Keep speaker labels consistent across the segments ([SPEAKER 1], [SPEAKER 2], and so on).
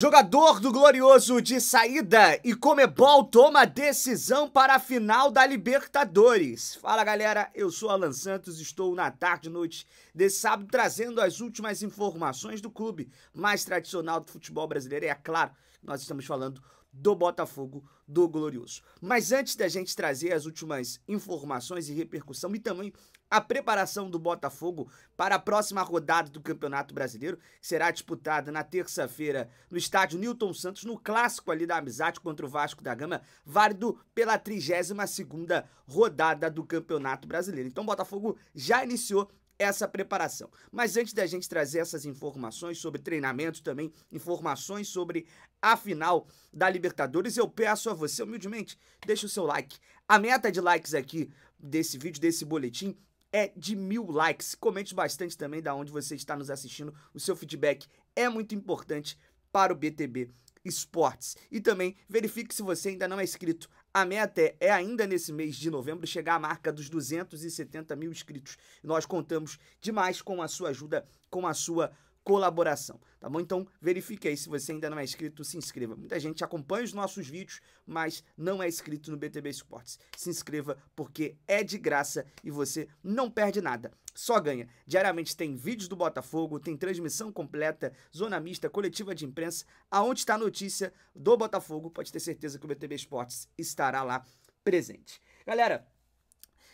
[SPEAKER 1] Jogador do Glorioso de saída e Comebol toma decisão para a final da Libertadores. Fala galera, eu sou Alan Santos, estou na tarde e noite desse sábado trazendo as últimas informações do clube mais tradicional do futebol brasileiro. E é claro, nós estamos falando do Botafogo do Glorioso. Mas antes da gente trazer as últimas informações e repercussão e também a preparação do Botafogo para a próxima rodada do Campeonato Brasileiro, que será disputada na terça-feira no estádio Newton Santos, no clássico ali da amizade contra o Vasco da Gama, válido pela 32ª rodada do Campeonato Brasileiro. Então o Botafogo já iniciou essa preparação. Mas antes da gente trazer essas informações sobre treinamento também, informações sobre a final da Libertadores, eu peço a você humildemente deixa o seu like. A meta de likes aqui desse vídeo, desse boletim, é de mil likes. Comente bastante também da onde você está nos assistindo. O seu feedback é muito importante para o BTB Esportes. E também verifique se você ainda não é inscrito. A meta é, é, ainda nesse mês de novembro chegar à marca dos 270 mil inscritos. Nós contamos demais com a sua ajuda, com a sua colaboração, tá bom? Então verifique aí, se você ainda não é inscrito, se inscreva. Muita gente acompanha os nossos vídeos, mas não é inscrito no BTB Esportes. Se inscreva porque é de graça e você não perde nada, só ganha. Diariamente tem vídeos do Botafogo, tem transmissão completa, zona mista, coletiva de imprensa, aonde está a notícia do Botafogo, pode ter certeza que o BTB Esportes estará lá presente. Galera,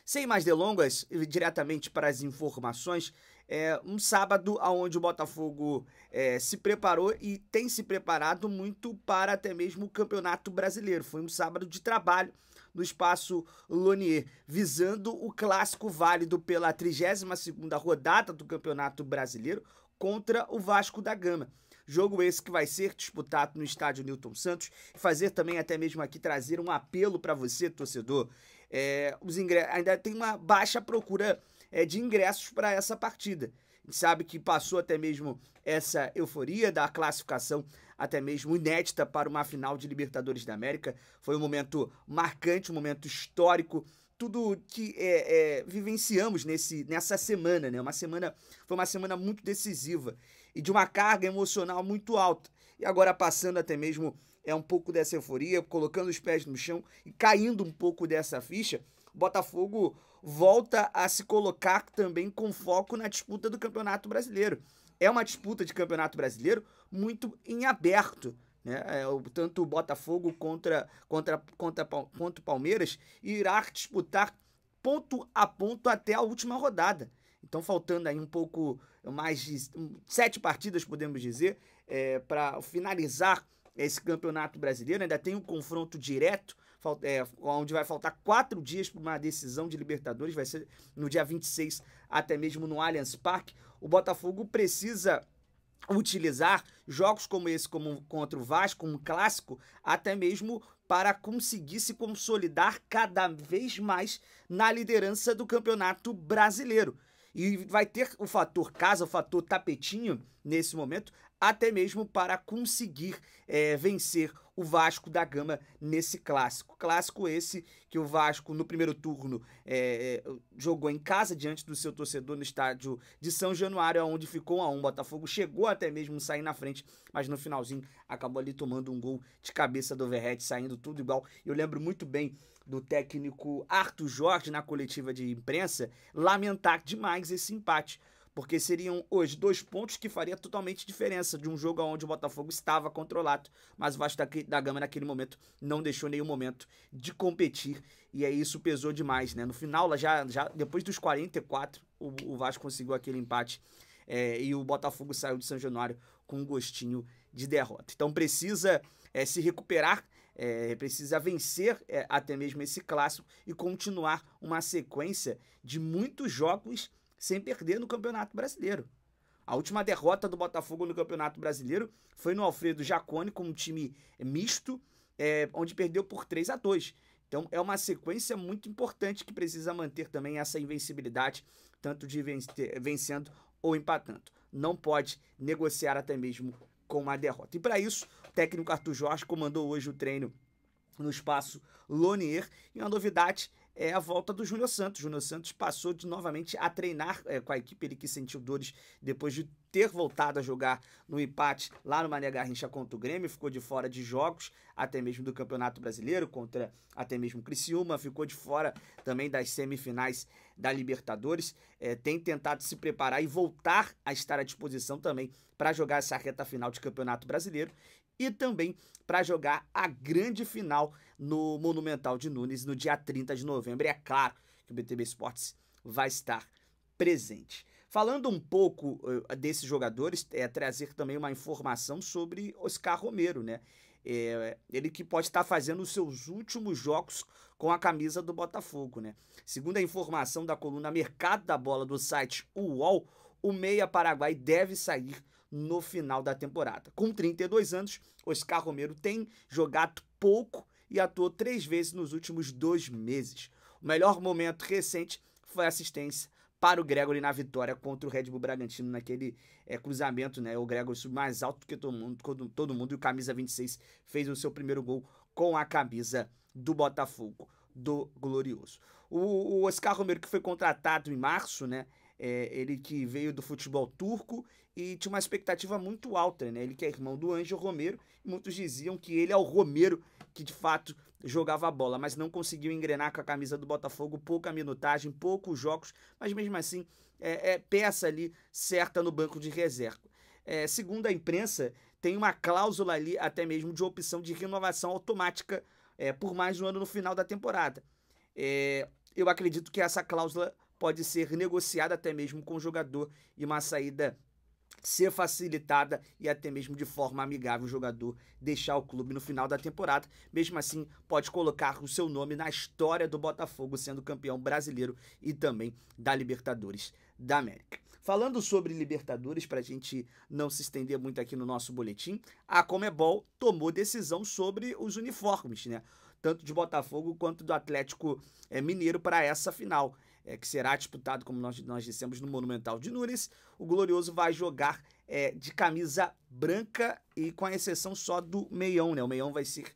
[SPEAKER 1] sem mais delongas, diretamente para as informações, é, um sábado onde o Botafogo é, se preparou e tem se preparado muito para até mesmo o Campeonato Brasileiro. Foi um sábado de trabalho no espaço Lonier, visando o clássico válido pela 32ª rodada do Campeonato Brasileiro contra o Vasco da Gama. Jogo esse que vai ser disputado no estádio Newton Santos e fazer também até mesmo aqui trazer um apelo para você, torcedor. É, os ingressos ainda tem uma baixa procura é, de ingressos para essa partida. A gente sabe que passou até mesmo essa euforia da classificação, até mesmo inédita para uma final de Libertadores da América. Foi um momento marcante, um momento histórico tudo que é, é, vivenciamos nesse, nessa semana, né? Uma semana foi uma semana muito decisiva e de uma carga emocional muito alta. E agora passando até mesmo é um pouco dessa euforia, colocando os pés no chão e caindo um pouco dessa ficha, o Botafogo volta a se colocar também com foco na disputa do Campeonato Brasileiro. É uma disputa de Campeonato Brasileiro muito em aberto. Né? É, tanto o Botafogo contra, contra, contra, contra o Palmeiras irá disputar ponto a ponto até a última rodada. Então, faltando aí um pouco mais de sete partidas, podemos dizer, é, para finalizar esse campeonato brasileiro. Ainda tem um confronto direto é, onde vai faltar quatro dias para uma decisão de Libertadores, vai ser no dia 26, até mesmo no Allianz Parque. O Botafogo precisa utilizar jogos como esse, como contra o Vasco, um clássico, até mesmo para conseguir se consolidar cada vez mais na liderança do Campeonato Brasileiro. E vai ter o fator casa, o fator tapetinho nesse momento, até mesmo para conseguir é, vencer o Vasco da Gama nesse clássico. Clássico esse que o Vasco, no primeiro turno, é, é jogou em casa diante do seu torcedor no estádio de São Januário, onde ficou a um. Botafogo chegou até mesmo sair na frente, mas no finalzinho acabou ali tomando um gol de cabeça do Verrete, saindo tudo igual. Eu lembro muito bem do técnico Arthur Jorge na coletiva de imprensa lamentar demais esse empate porque seriam hoje dois pontos que faria totalmente diferença de um jogo onde o Botafogo estava controlado, mas o Vasco da, da Gama naquele momento não deixou nenhum momento de competir e aí isso pesou demais, né? No final, já, já depois dos 44, o, o Vasco conseguiu aquele empate é, e o Botafogo saiu de São Januário com um gostinho de derrota. Então precisa é, se recuperar, é, precisa vencer é, até mesmo esse clássico e continuar uma sequência de muitos jogos sem perder no Campeonato Brasileiro. A última derrota do Botafogo no Campeonato Brasileiro foi no Alfredo Jaconi com um time misto, é, onde perdeu por 3 a 2 Então é uma sequência muito importante que precisa manter também essa invencibilidade, tanto de vencer, vencendo ou empatando. Não pode negociar até mesmo com uma derrota. E para isso, o técnico Arthur Jorge comandou hoje o treino no espaço Lonier. E uma novidade é a volta do Júnior Santos. Júnior Santos passou de novamente a treinar é, com a equipe, ele que sentiu dores depois de ter voltado a jogar no empate lá no Mané Garrincha contra o Grêmio, ficou de fora de jogos, até mesmo do Campeonato Brasileiro, contra até mesmo Criciúma, ficou de fora também das semifinais da Libertadores, é, tem tentado se preparar e voltar a estar à disposição também para jogar essa reta final de Campeonato Brasileiro e também para jogar a grande final no Monumental de Nunes no dia 30 de novembro. E é claro que o BTB Sports vai estar presente. Falando um pouco uh, desses jogadores, é trazer também uma informação sobre Oscar Romero, né? É, ele que pode estar fazendo os seus últimos jogos com a camisa do Botafogo, né? Segundo a informação da coluna Mercado da Bola do site UOL, o meia Paraguai deve sair no final da temporada. Com 32 anos, Oscar Romero tem jogado pouco e atuou três vezes nos últimos dois meses. O melhor momento recente foi a assistência para o Gregory na vitória contra o Red Bull Bragantino naquele é, cruzamento, né? O Gregory subiu mais alto que todo mundo, todo mundo e o camisa 26 fez o seu primeiro gol com a camisa do Botafogo do Glorioso. O, o Oscar Romero que foi contratado em março, né? É, ele que veio do futebol turco e tinha uma expectativa muito alta, né? Ele que é irmão do Anjo Romero, e muitos diziam que ele é o Romero que de fato jogava a bola, mas não conseguiu engrenar com a camisa do Botafogo, pouca minutagem, poucos jogos, mas mesmo assim é, é peça ali certa no banco de reserva. É, segundo a imprensa, tem uma cláusula ali até mesmo de opção de renovação automática é, por mais um ano no final da temporada. É, eu acredito que essa cláusula pode ser negociada até mesmo com o jogador e uma saída ser facilitada e até mesmo de forma amigável o jogador deixar o clube no final da temporada. Mesmo assim, pode colocar o seu nome na história do Botafogo sendo campeão brasileiro e também da Libertadores da América. Falando sobre Libertadores, para a gente não se estender muito aqui no nosso boletim, a Comebol tomou decisão sobre os uniformes, né? Tanto de Botafogo quanto do Atlético eh, Mineiro para essa final é, que será disputado, como nós, nós dissemos, no Monumental de Nunes, o Glorioso vai jogar é, de camisa branca e com a exceção só do meião, né? O meião vai ser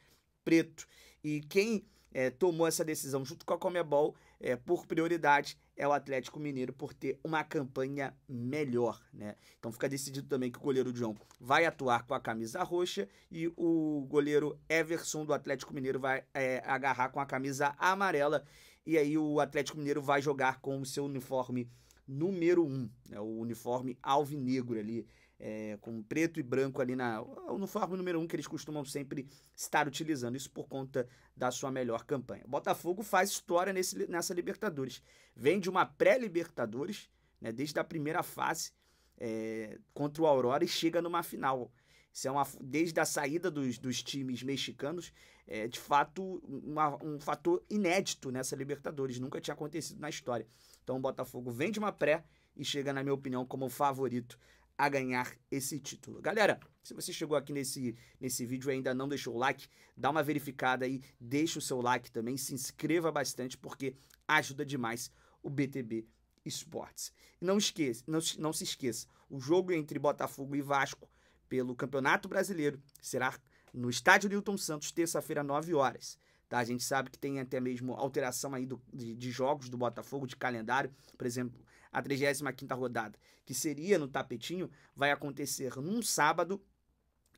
[SPEAKER 1] preto. E quem é, tomou essa decisão junto com a Comebol é, por prioridade é o Atlético Mineiro por ter uma campanha melhor, né? Então fica decidido também que o goleiro John vai atuar com a camisa roxa e o goleiro Everson do Atlético Mineiro vai é, agarrar com a camisa amarela e aí o Atlético Mineiro vai jogar com o seu uniforme número 1, um, né, o uniforme alvinegro ali, é, com preto e branco ali na. O uniforme número 1 um que eles costumam sempre estar utilizando, isso por conta da sua melhor campanha. O Botafogo faz história nesse, nessa Libertadores. Vem de uma pré-Libertadores, né, desde a primeira fase é, contra o Aurora e chega numa final. Isso é uma, desde a saída dos, dos times mexicanos, é, de fato, uma, um fator inédito nessa Libertadores. Nunca tinha acontecido na história. Então o Botafogo vende uma pré e chega, na minha opinião, como favorito a ganhar esse título. Galera, se você chegou aqui nesse, nesse vídeo e ainda não deixou o like, dá uma verificada aí, deixa o seu like também, se inscreva bastante porque ajuda demais o BTB Esportes. Não, esqueça, não, não se esqueça, o jogo entre Botafogo e Vasco pelo Campeonato Brasileiro será no estádio Newton Santos, terça-feira, 9 horas. Tá? A gente sabe que tem até mesmo alteração aí do, de, de, jogos do Botafogo, de calendário. Por exemplo, a 35 rodada, que seria no tapetinho, vai acontecer num sábado.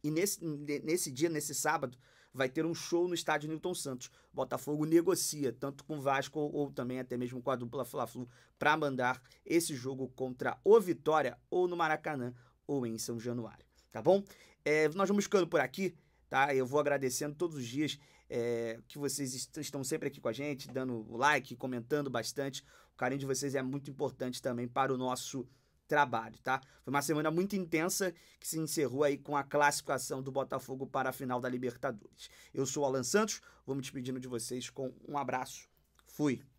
[SPEAKER 1] E nesse, nesse dia, nesse sábado, vai ter um show no estádio Newton Santos. Botafogo negocia, tanto com Vasco ou também até mesmo com a dupla Fla-Flu, para mandar esse jogo contra o Vitória ou no Maracanã ou em São Januário. Tá bom? É, nós vamos ficando por aqui tá? Eu vou agradecendo todos os dias é, que vocês est estão sempre aqui com a gente, dando like, comentando bastante. O carinho de vocês é muito importante também para o nosso trabalho, tá? Foi uma semana muito intensa que se encerrou aí com a classificação do Botafogo para a final da Libertadores. Eu sou o Alan Santos, vou me despedindo de vocês com um abraço. Fui.